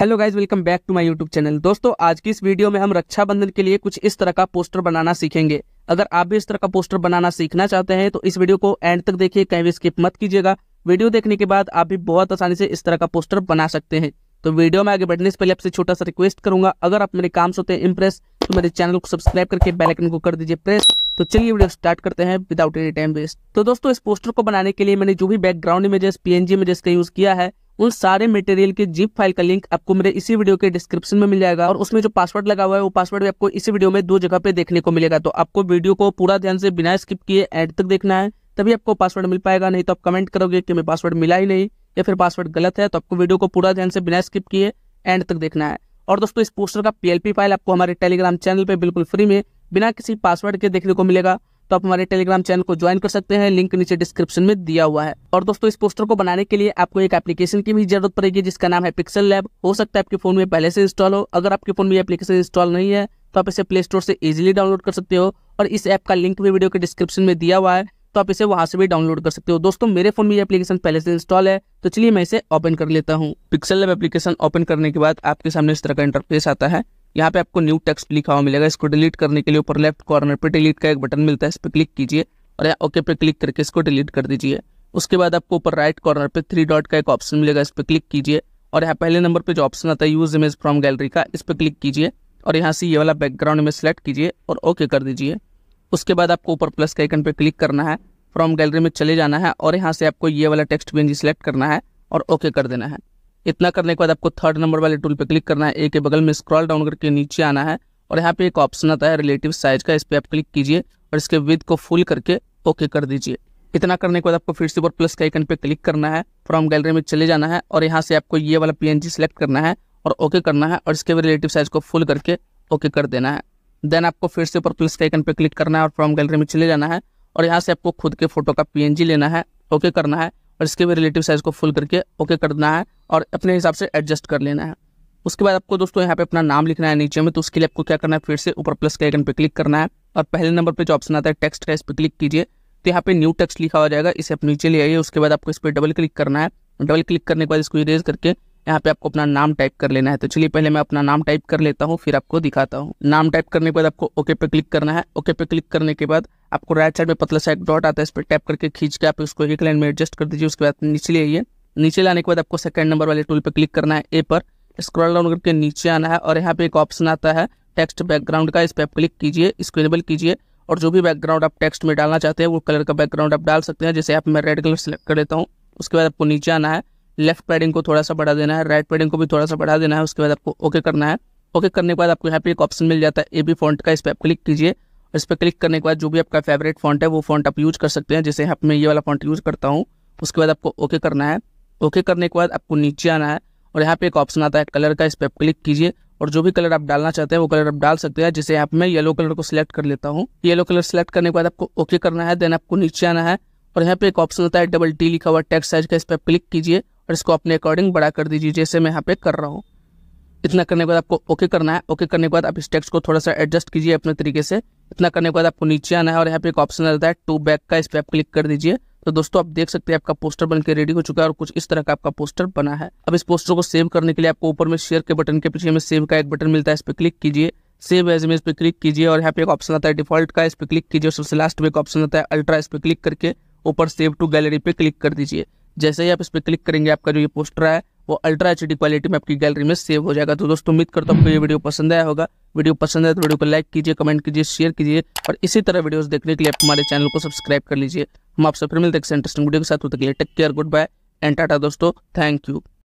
hello guys welcome back to my YouTube channel दोस्तों आज की इस वीडियो में हम रक्षाबंधन के लिए कुछ इस तरह का पोस्टर बनाना सीखेंगे अगर आप भी इस तरह का पोस्टर बनाना सीखना चाहते हैं तो इस वीडियो को एंड तक देखिए कहीं भी स्किप मत कीजिएगा वीडियो देखने के बाद आप भी बहुत आसानी से इस तरह का पोस्टर बना सकते हैं तो वीडियो में आगे बढ़ने से पहले आपसे छोटा सा रिक्वेस्ट करूंगा अगर आप मेरे काम से होते हैं इम्प्रेस तो मेरे चैनल को सब्सक्राइब करके बेलाइकन को कर दीजिए प्रेस तो चलिए वीडियो स्टार्ट करते हैं विदाउट एनी टाइम वेस्ट तो दोस्तों इस पोस्टर को बनाने के लिए मैंने जो भी बैकग्राउंड इमेजेस पीएनजी इमेजेस का यूज किया है उन सारे मटेरियल के जीप फाइल का लिंक आपको मेरे इसी वीडियो के डिस्क्रिप्शन में मिल जाएगा और उसमें जो पासवर्ड लगा हुआ है वो पासवर्ड भी आपको इसी वीडियो में दो जगह पे देखने को मिलेगा तो आपको वीडियो को पूरा ध्यान से बिना स्किप किए एंड तक देखना है तभी आपको पासवर्ड मिल पाएगा नहीं तो आप कमेंट करोगे कि मैं पासवर्ड मिला ही नहीं या फिर पासवर्ड गलत है तो आपको वीडियो को पूरा ध्यान से बिना स्किप किए एंड तक देखना है और दोस्तों इस पोस्टर का पीएलपी फाइल आपको हमारे टेलीग्राम चैनल पर बिल्कुल फ्री में बिना किसी पासवर्ड के देखने को मिलेगा तो आप हमारे टेलीग्राम चैनल को ज्वाइन कर सकते हैं लिंक नीचे डिस्क्रिप्शन में दिया हुआ है और दोस्तों इस पोस्टर को बनाने के लिए आपको एक एप्लीकेशन की भी जरूरत पड़ेगी जिसका नाम है पिक्सल लैब हो सकता है आपके फोन में पहले से इंस्टॉल हो अगर आपके फोन में एप्लीकेशन इंस्टॉल नहीं है तो आप इसे प्ले स्टोर से इजिली डाउनलोड कर सकते हो और इस ऐप का लिंक भी वीडियो के डिस्क्रिप्शन में दिया हुआ है तो आप इसे वहां से भी डाउनलोड कर सकते हो दोस्तों मेरे फोन में ये एप्लीकेशन पहले से इंस्टॉल है तो चलिए मैं इसे ओपन कर लेता हूँ पिक्सल लैब एप्लीकेशन ओपन करने के बाद आपके सामने इस तरह का इंटरफेस आता है यहाँ पे आपको न्यू टेक्स्ट लिखा हुआ मिलेगा इसको डिलीट करने के लिए ऊपर लेफ्ट कॉर्नर पे डिलीट का एक बटन मिलता है इस पर क्लिक कीजिए और यहाँ ओके पे क्लिक करके इसको डिलीट कर दीजिए उसके बाद आपको ऊपर राइट कॉर्नर पे थ्री डॉट का एक ऑप्शन मिलेगा इस पर क्लिक कीजिए और यहाँ पहले नंबर पर जो ऑप्शन आता है यूज इमेज फ्रॉम गैलरी का इस पर क्लिक कीजिए और यहाँ से ये वाला बैकग्राउंड इमेज सेलेक्ट कीजिए और ओके कर दीजिए उसके बाद आपको ऊपर प्लस के आइकन पर क्लिक करना है फ्रॉम गैलरी में चले जाना है और यहाँ से आपको ये वाला टेक्स्ट भी सिलेक्ट करना है और ओके कर देना है इतना करने के बाद आपको थर्ड नंबर वाले टूल पे क्लिक करना है ए के बगल में स्क्रॉल डाउन करके नीचे आना है और यहाँ पे एक ऑप्शन आता है रिलेटिव साइज का इस पर आप क्लिक कीजिए और इसके विद को फुल करके ओके कर दीजिए इतना करने के बाद आपको फिर से ऊपर प्लस के आइकन पे क्लिक करना है फ्रॉम गैलरी में चले जाना है और यहाँ से आपको ये वाला जी सेलेक्ट करना है और ओके करना है और इसके भी रिलेटिव साइज को फुल करके ओके कर देना है देन आपको फिर से ऊपर प्लस के आइकन पे क्लिक करना है और फ्रॉम गैलरी में चले जाना है और यहाँ से आपको खुद के फोटो का जी लेना है ओके करना है और इसके भी रिलेटिव साइज़ को फुल करके ओके कर देना है और अपने हिसाब से एडजस्ट कर लेना है उसके बाद आपको दोस्तों यहाँ पे अपना नाम लिखना है नीचे में तो उसके लिए आपको क्या करना है फिर से ऊपर प्लस के आइकन पे क्लिक करना है और पहले नंबर पे जो ऑप्शन आता है टेक्स्ट का इस पर क्लिक कीजिए तो यहाँ पे न्यू टेक्स्ट लिखा हो जाएगा इसे आप नीचे ले आइए उसके बाद आपको इस पर डबल क्लिक करना है डबल क्लिक करने के बाद इसको इरेज करके यहाँ पे आपको अपना नाम टाइप कर लेना है तो चलिए पहले मैं अपना नाम टाइप कर लेता हूँ फिर आपको दिखाता हूँ नाम टाइप करने के बाद आपको ओके पे क्लिक करना है ओके पे क्लिक करने के बाद आपको राइट साइड में पतला सा एक डॉट आता है इस पर टैप करके खींच के आप उसको एक लाइन में एडजस्ट कर दीजिए उसके बाद नीचे ले आइए नीचे लाने के बाद आपको सेकंड नंबर वाले टूल पर क्लिक करना है ए पर स्क्रॉल डाउन करके नीचे आना है और यहाँ पे एक ऑप्शन आता है टेक्स्ट बैकग्राउंड का इस पर आप क्लिक कीजिए इसको इनेबल कीजिए और जो भी बैकग्राउंड आप टेक्स्ट में डालना चाहते हैं वो कलर का बैकग्राउंड आप डाल सकते हैं जैसे आप मैं रेड कलर सेलेक्ट कर लेता हूँ उसके बाद आपको नीचे आना है लेफ्ट पैडिंग को थोड़ा सा बढ़ा देना है राइट पैडिंग को भी थोड़ा सा बढ़ा देना है उसके बाद आपको ओके करना है ओके करने के बाद आपको यहाँ पे एक ऑप्शन मिल जाता है ए बी फॉन्ट का इस पर आप क्लिक कीजिए और इस पर क्लिक करने के बाद जो भी आपका फेवरेट फॉन्ट है वो फॉन्ट आप यूज़ कर सकते हैं जैसे यहाँ मैं ये वाला फॉन्ट यूज़ करता हूँ उसके बाद आपको ओके करना है ओके करने के बाद आपको नीचे आना है और यहाँ पे एक ऑप्शन आता है कलर का इस पर आप क्लिक कीजिए और जो भी कलर आप डालना चाहते हैं वो कलर आप डाल सकते हैं जैसे यहाँ मैं येलो कलर को सिलेक्ट कर लेता हूँ येलो कलर सेलेक्ट करने के बाद आपको ओके करना है देन आपको नीचे आना है और यहाँ पे एक ऑप्शन होता है डबल टी लिखा हुआ टेक्स्ट साइज का इस पर क्लिक कीजिए और इसको अपने अकॉर्डिंग बड़ा कर दीजिए जैसे मैं यहाँ पे कर रहा हूँ इतना करने के बाद आपको ओके करना है ओके करने के बाद आप इस टेक्स्ट को थोड़ा सा एडजस्ट कीजिए अपने तरीके से इतना करने के बाद आपको नीचे आना है और यहाँ पे एक ऑप्शन आता है टू बैक का इस पर आप क्लिक कर दीजिए तो दोस्तों आप देख सकते हैं आपका पोस्टर बनकर रेडी हो चुका है और कुछ इस तरह का आपका पोस्टर बना है अब इस पोस्टर को सेव करने के लिए आपको ऊपर में शेयर के बटन के पीछे में सेव का एक बटन मिलता है इस पर क्लिक कीजिए सेव एज इमेज पे क्लिक कीजिए और यहाँ पे एक ऑप्शन आता है डिफॉल्ट का इस पर क्लिक कीजिए सबसे लास्ट में एक ऑप्शन आता है अल्ट्रा इस पर क्लिक करके ऊपर सेव टू गैलरी पे क्लिक कर दीजिए जैसे ही आप इस पर क्लिक करेंगे आपका जो ये पोस्टर है वो अल्ट्रा एच क्वालिटी में आपकी गैलरी में सेव हो जाएगा तो दोस्तों उम्मीद करता हूँ आपको ये वीडियो पसंद आया होगा वीडियो पसंद आए तो वीडियो को लाइक कीजिए कमेंट कीजिए शेयर कीजिए और इसी तरह वीडियोस देखने के लिए आप हमारे चैनल को सब्सक्राइब कर लीजिए हम आपसे फिर मिलते हैं इंटरेस्टिंग वीडियो के साथ होते take care good bye and टाटा दोस्तों थैंक यू